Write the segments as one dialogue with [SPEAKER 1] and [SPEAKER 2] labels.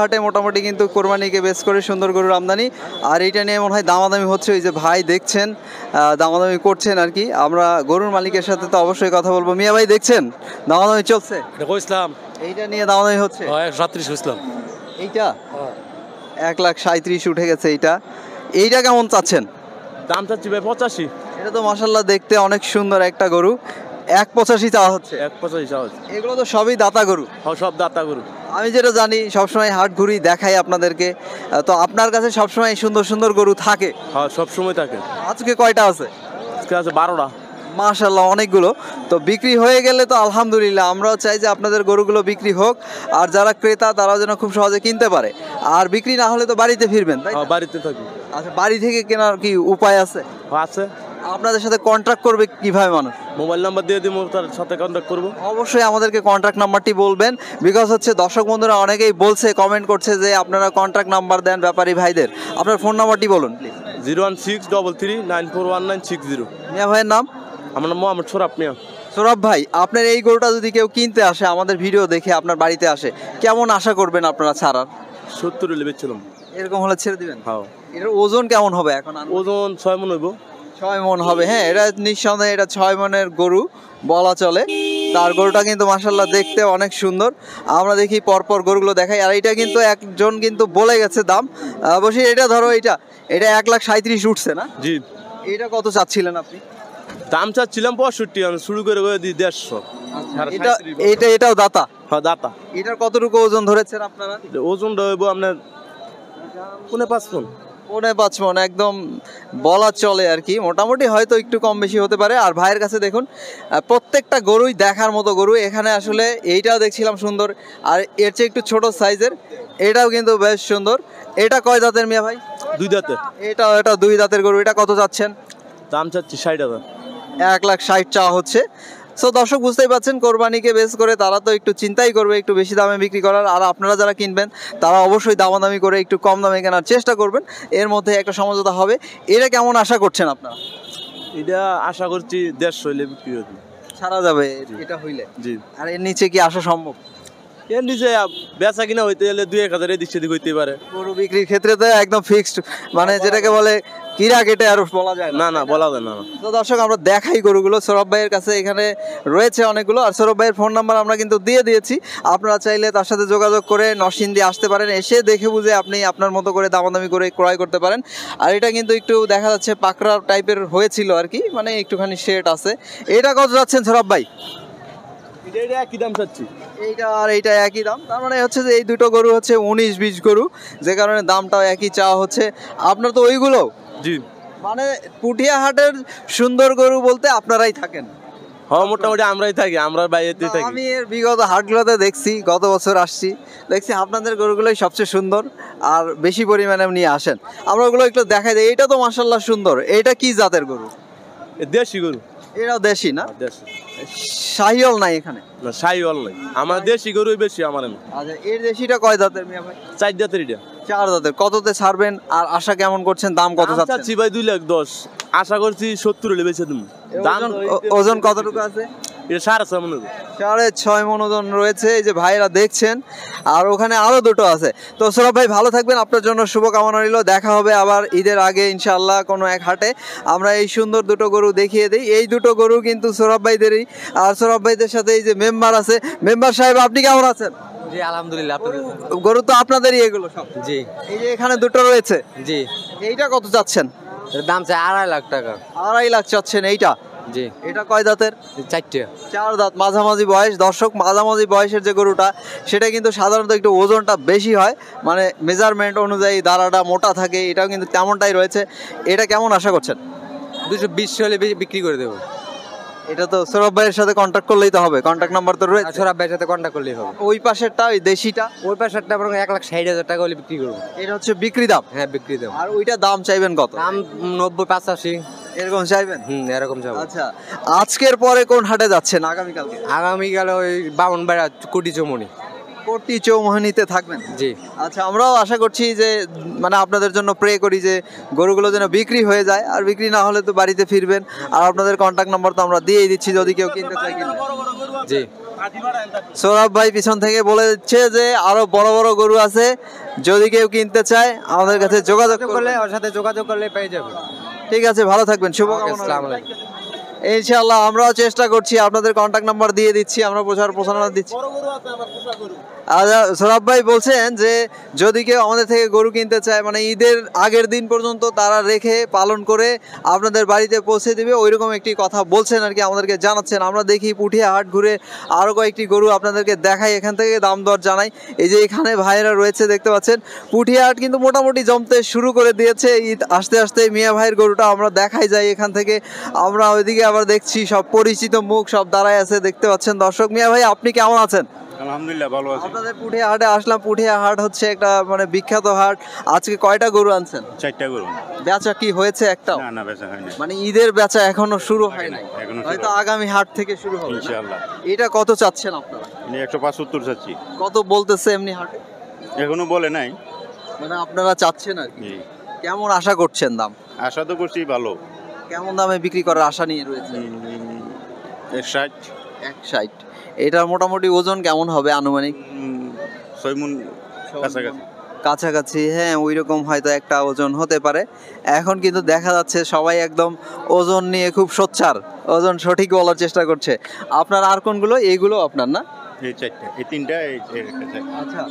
[SPEAKER 1] হাটে মোটামুটি কিন্তু কোরবানিকে বেস করে সুন্দর গরুর আমদানি আর এইটা নিয়ে মনে হয় দামাদামি হচ্ছে ওই যে ভাই দেখছেন দামাদামি করছেন আর কি আমরা গরুর মালিকের সাথে তো অবশ্যই কথা বলবো মিয়া ভাই দেখছেন দামাদামি চলছে এইটা নিয়ে দামাদামি হচ্ছে হ্যাঁ, এইটা হ্যাঁ। এক লাখ সাঁত্রিশ উঠে গেছে এইটা এইটা কেমন চাচ্ছেন দাম চাচ্ছি ভাই পঁচাশি এটা তো মাসাল্লাহ দেখতে অনেক সুন্দর একটা গরু এক পঁচাশি চাওয়া হচ্ছে এক পঁচাশি চা হচ্ছে এগুলো তো সবই দাতা গরু হ্যাঁ সব দাতা গরু আমি যেটা জানি সবসময় হাট ঘুরি দেখাই আপনাদেরকে তো আপনার কাছে সবসময় সুন্দর সুন্দর গরু থাকে হ্যাঁ সবসময় থাকে আজকে কয়টা আছে আজকে আছে বারোটা মাশাল্লাহ অনেকগুলো তো বিক্রি হয়ে গেলে তো আলহামদুলিল্লাহ আমরাও চাই যে আপনাদের গরুগুলো বিক্রি হোক আর যারা ক্রেতা তারাও যেন খুব সহজে কিনতে পারে আর বিক্রি না হলে তো বাড়িতে ফিরবেন বাড়িতে থাকি আচ্ছা বাড়ি থেকে কেনার কি উপায় আছে আছে আপনাদের সাথে কন্ট্যাক্ট করবে কিভাবে মানুষ মোবাইল নাম্বার দিয়ে দিব তার সাথে কন্ট্যাক্ট করবো অবশ্যই আমাদেরকে কন্ট্যাক্ট নাম্বারটি বলবেন বিকজ হচ্ছে দর্শক বন্ধুরা অনেকেই বলছে কমেন্ট করছে যে আপনারা কন্ট্যাক্ট নাম্বার দেন ব্যাপারী ভাইদের আপনার ফোন নাম্বারটি বলুন please zero one six double three nine four one nine six zero মিয়া ভাইয়ের নাম আমার নাম মোহাম্মদ সোরাব মিয়া সৌরভ ভাই আপনার এই গরুটা যদি কেউ কিনতে আসে আমাদের ভিডিও দেখে আপনার বাড়িতে আসে কেমন আশা করবেন আপনারা ছাড়ার সত্তর লেবেছিলাম এরকম হলে ছেড়ে দিবেন হ্যাঁ এর ওজন কেমন হবে এখন ওজন ছয় মন হইব ছয় মন হবে হ্যাঁ এটা নিঃসন্দেহে এটা ছয় মনের গরু বলা চলে তার গরুটা কিন্তু মাসাল্লাহ দেখতে অনেক সুন্দর আমরা দেখি পরপর গরুগুলো দেখাই আর এটা কিন্তু একজন কিন্তু বলে গেছে দাম অবশ্যই এটা ধরো এটা এটা এক লাখ সাঁত্রিশ উঠছে না জি এটা কত চাচ্ছিলেন আপনি দাম চাচ্ছিলাম পঁয়ষট্টি আমি শুরু করে করে দিই দেড়শো আচ্ছা, এটা এটা এটাও দাতা হ্যাঁ দাতা এটার কতটুকু ওজন ধরেছেন আপনারা ওজন ধরবো আপনার পুনে পাঁচ ফোন পৌনে পাঁচ মন একদম বলা চলে আর কি মোটামুটি হয়তো একটু কম বেশি হতে পারে আর ভাইয়ের কাছে দেখুন প্রত্যেকটা গরুই দেখার মতো গরু এখানে আসলে এইটাও দেখছিলাম সুন্দর আর এর চেয়ে একটু ছোট সাইজের এটাও কিন্তু বেশ সুন্দর এটা কয় দাঁতের মিয়া ভাই দুই দাঁতের এটা এটা দুই দাঁতের গরু এটা কত চাচ্ছেন দাম চাচ্ছি ষাট হাজার এক লাখ ষাট চাওয়া হচ্ছে সো দর্শক বুঝতেই পাচ্ছেন কোরবানিকে বেস করে তারা তো একটু চিন্তাই করবে একটু বেশি দামে বিক্রি করার আর আপনারা যারা কিনবেন তারা অবশ্যই দামাদামি করে একটু কম দামে কেনার চেষ্টা করবেন এর মধ্যে একটা সমঝোতা হবে এটা কেমন আশা করছেন আপনারা এটা আশা করছি দেড়শো হইলে বিক্রি হবে ছাড়া যাবে এটা হইলে জি আর এর নিচে কি আসা সম্ভব এর নিচে বেচা কিনা হইতে গেলে দুই এক হাজার এদিক দিকে হইতে পারে গরু বিক্রির ক্ষেত্রে তো একদম ফিক্সড মানে যেটাকে বলে কিরা কেটে আর বলা যায় না না বলা যায় না তো দর্শক আমরা দেখাই গরুগুলো সৌরভ ভাইয়ের কাছে এখানে রয়েছে অনেকগুলো আর সৌরভ ভাইয়ের ফোন নাম্বার আমরা কিন্তু দিয়ে দিয়েছি আপনারা চাইলে তার সাথে যোগাযোগ করে নরসিংদী আসতে পারেন এসে দেখে বুঝে আপনি আপনার মতো করে দামাদামি করে ক্রয় করতে পারেন আর এটা কিন্তু একটু দেখা যাচ্ছে পাকড়া টাইপের হয়েছিল আর কি মানে একটুখানি শেড আছে এটা কত যাচ্ছেন সৌরভ ভাই এইটা আর এইটা একই দাম তার মানে হচ্ছে যে এই দুটো গরু হচ্ছে উনিশ বিশ গরু যে কারণে দামটাও একই চাওয়া হচ্ছে আপনার তো ওইগুলো জি মানে হাটের সুন্দর গরু বলতে আপনারাই থাকেন হ্যাঁ মোটামুটি আমরাই থাকি আমরা বাইরে থাকি আমি এর বিগত হাটগুলোতে দেখছি গত বছর আসছি দেখছি আপনাদের গরুগুলোই সবচেয়ে সুন্দর আর বেশি পরিমাণে নিয়ে আসেন আমরা ওগুলো একটু দেখাই দিই এটা তো মাসাল্লাহ সুন্দর এটা কি জাতের গরু দেশি গরু এটাও দেশি না হ্যাঁ, দেশি শাহিওল নাই এখানে না শাহিওল নাই আমার দেশি গরুই বেশি আমার না আচ্ছা এর দেশিটা কয় দাঁতের মিয়া ভাই চার দাঁতের চার দাঁতের কততে ছাড়বেন আর আশা কেমন করছেন দাম কত চাচ্ছি ভাই দুই লাখ দশ আশা করছি সত্তর হলে বেছে তুমি ওজন কতটুকু আছে এটা সাড়ে ছয় মনোজন রয়েছে এই যে ভাইরা দেখছেন আর ওখানে আরও দুটো আছে তো সৌরভ ভাই ভালো থাকবেন আপনার জন্য শুভকামনা রইল দেখা হবে আবার ঈদের আগে ইনশাল্লাহ কোনো এক হাটে আমরা এই সুন্দর দুটো গরু দেখিয়ে দিই এই দুটো গরু কিন্তু সৌরভ ভাইদেরই আর সৌরভ ভাইদের সাথে এই যে মেম্বার আছে মেম্বার সাহেব আপনি কেমন আছেন গরু তো আপনাদেরই এগুলো জি এই যে এখানে দুটো রয়েছে জি এইটা কত চাচ্ছেন দাম চাই আড়াই লাখ টাকা আড়াই লাখ চাচ্ছেন এইটা জি এটা কয় দাঁতের চারটে চার দাঁত মাঝামাঝি বয়স দর্শক মাঝামাঝি বয়সের যে গরুটা সেটা কিন্তু সাধারণত একটু ওজনটা বেশি হয় মানে মেজারমেন্ট অনুযায়ী দাঁড়াটা মোটা থাকে এটাও কিন্তু তেমনটাই রয়েছে এটা কেমন আশা করছেন দুশো বিশ হলে বিক্রি করে দেবো এটা তো সৌরভ ভাইয়ের সাথে কন্ট্যাক্ট করলেই তো হবে কন্ট্যাক্ট নাম্বার তো রয়েছে সৌরভ ভাইয়ের সাথে কন্ট্যাক্ট করলেই হবে ওই পাশেরটা ওই দেশিটা ওই পাশেরটা বরং এক লাখ ষাট হাজার টাকা হলে বিক্রি করবো এটা হচ্ছে বিক্রি দাম হ্যাঁ বিক্রি দাম আর ওইটা দাম চাইবেন কত দাম নব্বই পাঁচাশি এরকম চাইবেন হুম এরকম যাবো আচ্ছা আজকের পরে কোন হাটে যাচ্ছেন আগামীকালকে আগামীকালে ওই বেড়া কুটি চৌমনি কোটি চৌমহানিতে থাকবেন জি আচ্ছা আমরাও আশা করছি যে মানে আপনাদের জন্য প্রে করি যে গরুগুলো যেন বিক্রি হয়ে যায় আর বিক্রি না হলে তো বাড়িতে ফিরবেন আর আপনাদের কন্ট্যাক্ট নম্বর তো আমরা দিয়েই দিচ্ছি যদি কেউ কিনতে চায় কিনবে জি সৌরভ ভাই পিছন থেকে বলে দিচ্ছে যে আরো বড় বড় গরু আছে যদি কেউ কিনতে চায় আমাদের কাছে যোগাযোগ করলে ওর সাথে যোগাযোগ করলে পেয়ে যাবে ঠিক আছে ভালো থাকবেন শুভকামনা ইনশাআল্লাহ আমরাও চেষ্টা করছি আপনাদের কন্ট্যাক্ট নাম্বার দিয়ে দিচ্ছি আমরা প্রচার প্রচারণা দিচ্ছি আচ্ছা, সৌরভ ভাই বলছেন যে যদি কেউ আমাদের থেকে গরু কিনতে চায় মানে ঈদের আগের দিন পর্যন্ত তারা রেখে পালন করে আপনাদের বাড়িতে পৌঁছে দেবে ওই রকম একটি কথা বলছেন আর কি আমাদেরকে জানাচ্ছেন আমরা দেখি পুঠিয়া হাট ঘুরে আরও কয়েকটি গরু আপনাদেরকে দেখাই এখান থেকে দাম দর জানাই এই যে এখানে ভাইয়েরা রয়েছে দেখতে পাচ্ছেন পুঠিয়া হাট কিন্তু মোটামুটি জমতে শুরু করে দিয়েছে ঈদ আস্তে আস্তে মিয়া ভাইয়ের গরুটা আমরা দেখাই যাই এখান থেকে আমরা ওইদিকে আবার দেখছি সব পরিচিত মুখ সব দাঁড়ায় আছে দেখতে পাচ্ছেন দর্শক মিয়া ভাই আপনি কেমন আছেন আলহামদুলিল্লাহ ভালো আছি আপনাদের পুঠিয়া হাটে আসলাম পুঠিয়া হাট হচ্ছে একটা মানে বিখ্যাত হাট আজকে কয়টা গরু আনছেন চারটা গরু বেচা কি হয়েছে একটাও না না বেচা হয়নি মানে ঈদের বেচা এখনো শুরু হয় নাই হয়তো আগামী হাট থেকে শুরু হবে ইনশাআল্লাহ এটা কত চাচ্ছেন আপনারা আমি মানে 175 চাচ্ছি কত বলতেছে এমনি হাটে এখনো বলে নাই মানে আপনারা চাচ্ছেন আর কি কেমন আশা করছেন দাম আশা তো করছি ভালো কেমন দামে বিক্রি করার আশা নিয়ে রয়েছে এক ষাট এক ষাট এটা মোটামুটি ওজন কেমন হবে আনুমানিক কাছাকাছি কাছাকাছি হ্যাঁ ওই রকম হয়তো একটা ওজন হতে পারে এখন কিন্তু দেখা যাচ্ছে সবাই একদম ওজন নিয়ে খুব সোচ্চার ওজন সঠিক বলার চেষ্টা করছে আপনার আর কোনগুলো এইগুলো আপনার না আচ্ছা,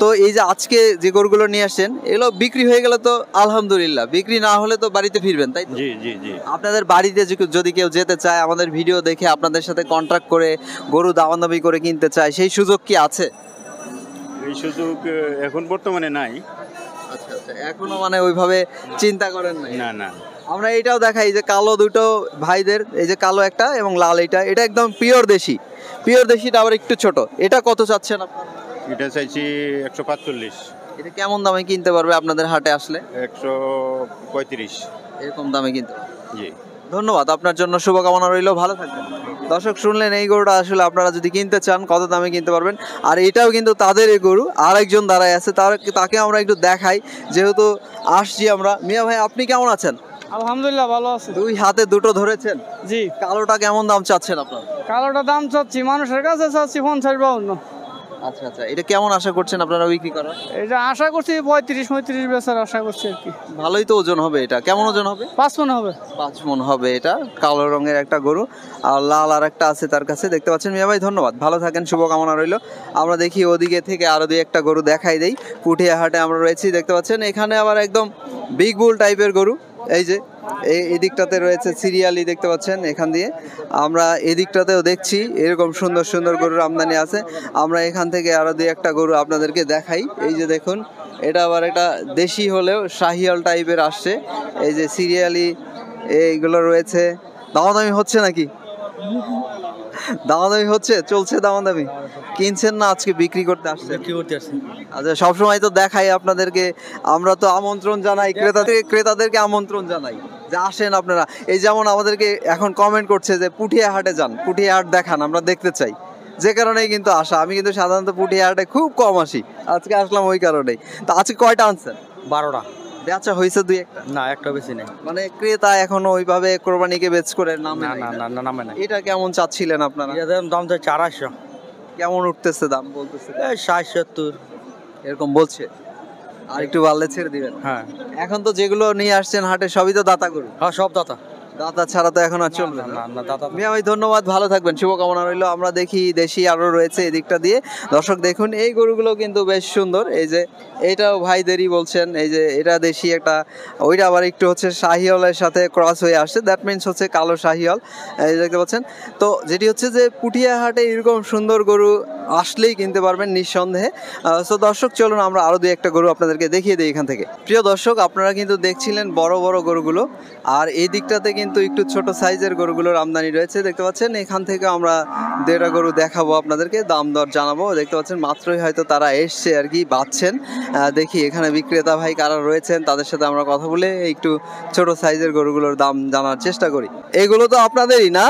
[SPEAKER 1] তো এই যে আজকে যে গরুগুলো নিয়ে আসেন এগুলো বিক্রি হয়ে গেলে তো আলহামদুলিল্লাহ বিক্রি না হলে তো বাড়িতে ফিরবেন তাই জি জি জি আপনাদের বাড়িতে যদি কেউ যেতে চায় আমাদের ভিডিও দেখে আপনাদের সাথে কন্ট্রাক্ট করে গরু দামাদামি করে কিনতে চায় সেই সুযোগ কি আছে এই সুযোগ এখন বর্তমানে নাই আচ্ছা আচ্ছা এখনো মানে ওইভাবে চিন্তা করেন না না আমরা এটাও দেখাই যে কালো দুটো ভাইদের এই যে কালো একটা এবং লাল এটা এটা একদম পিওর দেশি পিওর দেশিটা আবার একটু ছোট এটা কত চাচ্ছেন আপনার এটা চাইছি একশো পাঁচচল্লিশ এটা কেমন দামে কিনতে পারবে আপনাদের হাটে আসলে একশো পঁয়ত্রিশ এরকম দামে কিনতে জি ধন্যবাদ আপনার জন্য শুভকামনা রইল ভালো থাকবেন দর্শক শুনলেন এই গরুটা আসলে আপনারা যদি কিনতে চান কত দামে কিনতে পারবেন আর এটাও কিন্তু তাদের এই গরু আরেকজন দাঁড়ায় আছে তার তাকে আমরা একটু দেখাই যেহেতু আসছি আমরা মিয়া ভাই আপনি কেমন আছেন আলহামদুলিল্লাহ ভালো আছি দুই হাতে দুটো ধরেছেন জি কালোটা কেমন দাম চাচ্ছেন আপনার কালোটা দাম চাচ্ছি মানুষের কাছে চাচ্ছি পঞ্চাশ বাউন্ন আচ্ছা আচ্ছা এটা কেমন আশা করছেন আপনারা বিক্রি করার এটা আশা করছি পঁয়ত্রিশ পঁয়ত্রিশ বেচার আশা করছি আর কি ভালোই তো ওজন হবে এটা কেমন ওজন হবে পাঁচ মন হবে পাঁচ মন হবে এটা কালো রঙের একটা গরু আর লাল আর একটা আছে তার কাছে দেখতে পাচ্ছেন মিয়া ভাই ধন্যবাদ ভালো থাকেন শুভকামনা রইল আমরা দেখি ওদিকে থেকে আরও দুই একটা গরু দেখাই দেই পুঠিয়াহাটে আমরা রয়েছি দেখতে পাচ্ছেন এখানে আবার একদম বিগ বুল টাইপের গরু এই যে এদিকটাতে রয়েছে সিরিয়ালি দেখতে পাচ্ছেন এখান দিয়ে আমরা এদিকটাতেও দেখছি এরকম সুন্দর সুন্দর গরুর আমদানি আছে আমরা এখান থেকে আরও দুই একটা গরু আপনাদেরকে দেখাই এই যে দেখুন এটা আবার একটা দেশি হলেও শাহিয়াল টাইপের আসছে এই যে সিরিয়ালি এইগুলো রয়েছে দামাদামি হচ্ছে নাকি দামাদামি হচ্ছে চলছে দামাদামি কিনছেন না আজকে বিক্রি করতে আসছেন বিক্রি করতে আসছেন আচ্ছা সবসময় তো দেখাই আপনাদেরকে আমরা তো আমন্ত্রণ জানাই ক্রেতাদের ক্রেতাদেরকে আমন্ত্রণ জানাই যে আসেন আপনারা এই যেমন আমাদেরকে এখন কমেন্ট করছে যে পুঠিয়া হাটে যান পুঠিয়া হাট দেখান আমরা দেখতে চাই যে কারণেই কিন্তু আসা আমি কিন্তু সাধারণত পুঠিয়া হাটে খুব কম আসি আজকে আসলাম ওই কারণেই তো আজকে কয়টা আনছেন বারোটা বেচা হয়েছে দুই একটা না একটা বেশি নেই মানে ক্রেতা এখনো ওইভাবে কোরবানিকে বেচ করে নামে না না না নামে না এটা কেমন চাচ্ছিলেন আপনারা এটা দাম তো চারশো কেমন উঠতেছে দাম বলতেছে ষাট সত্তর এরকম বলছে আর একটু বাড়লে ছেড়ে দিবেন হ্যাঁ এখন তো যেগুলো নিয়ে আসছেন হাটে সবই তো দাতা গরু হ্যাঁ সব দাতা দাতা ছাড়া তো এখন আর চলবে না ধন্যবাদ ভালো থাকবেন শুভকামনা রইল আমরা দেখি দেশি আরও রয়েছে এদিকটা দিয়ে দর্শক দেখুন এই গরুগুলো কিন্তু বেশ সুন্দর এই যে এটাও ভাইদেরই বলছেন এই যে এটা দেশি একটা ওইটা আবার একটু হচ্ছে শাহিওয়ালের সাথে ক্রস হয়ে আসছে দ্যাট মিনস হচ্ছে কালো শাহিওয়াল দেখতে পাচ্ছেন তো যেটি হচ্ছে যে পুটিয়াহাটে এরকম সুন্দর গরু আসলেই কিনতে পারবেন নিঃসন্দেহে সো দর্শক চলুন আমরা আরও দুই একটা গরু আপনাদেরকে দেখিয়ে দিই এখান থেকে প্রিয় দর্শক আপনারা কিন্তু দেখছিলেন বড় বড় গরুগুলো আর এই দিকটাতে কিন্তু একটু ছোট সাইজের গরুগুলোর আমদানি রয়েছে দেখতে পাচ্ছেন এখান থেকে আমরা দেড়া গরু দেখাবো আপনাদেরকে দাম দর জানাবো দেখতে পাচ্ছেন মাত্রই হয়তো তারা এসছে আর কি বাঁচছেন দেখি এখানে বিক্রেতা ভাই কারা রয়েছেন তাদের সাথে আমরা কথা বলে একটু ছোট সাইজের গরুগুলোর দাম জানার চেষ্টা করি এগুলো তো আপনাদেরই না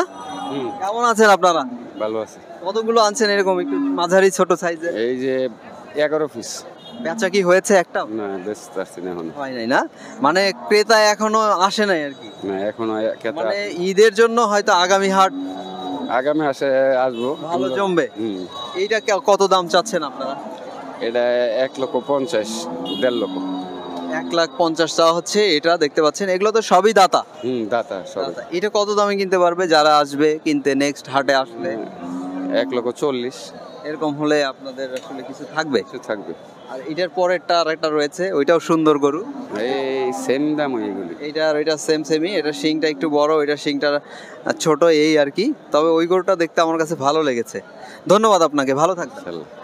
[SPEAKER 1] কেমন আছেন আপনারা ভালো আছে কতগুলো আনছেন এরকম একটু মাঝারি ছোট সাইজে এই যে এগারো পিস বেচা কি হয়েছে একটা না বেচতে পারছি না এখন হয় নাই না মানে ক্রেতা এখনো আসে নাই আর কি না এখনো মানে ঈদের জন্য হয়তো আগামী হাট আগামী আসে আসবো ভালো জমবে এইটা কত দাম চাচ্ছেন আপনারা এটা এক লক্ষ পঞ্চাশ দেড় লক্ষ এক লাখ পঞ্চাশ চাওয়া হচ্ছে এটা দেখতে পাচ্ছেন এগুলো তো সবই দাতা হুম দাতা এটা কত দামে কিনতে পারবে যারা আসবে কিনতে নেক্সট হাটে আসলে এক লক্ষ চল্লিশ এরকম হলে আপনাদের আসলে কিছু থাকবে কিছু থাকবে আর এটার পরেরটা আর একটা রয়েছে ওইটাও সুন্দর গরু এই সেম দাম ওইগুলি এটা আর ওইটা সেম সেমই এটা শিংটা একটু বড় ওইটা শিংটা ছোট এই আর কি তবে ওই গরুটা দেখতে আমার কাছে ভালো লেগেছে ধন্যবাদ আপনাকে ভালো থাকবেন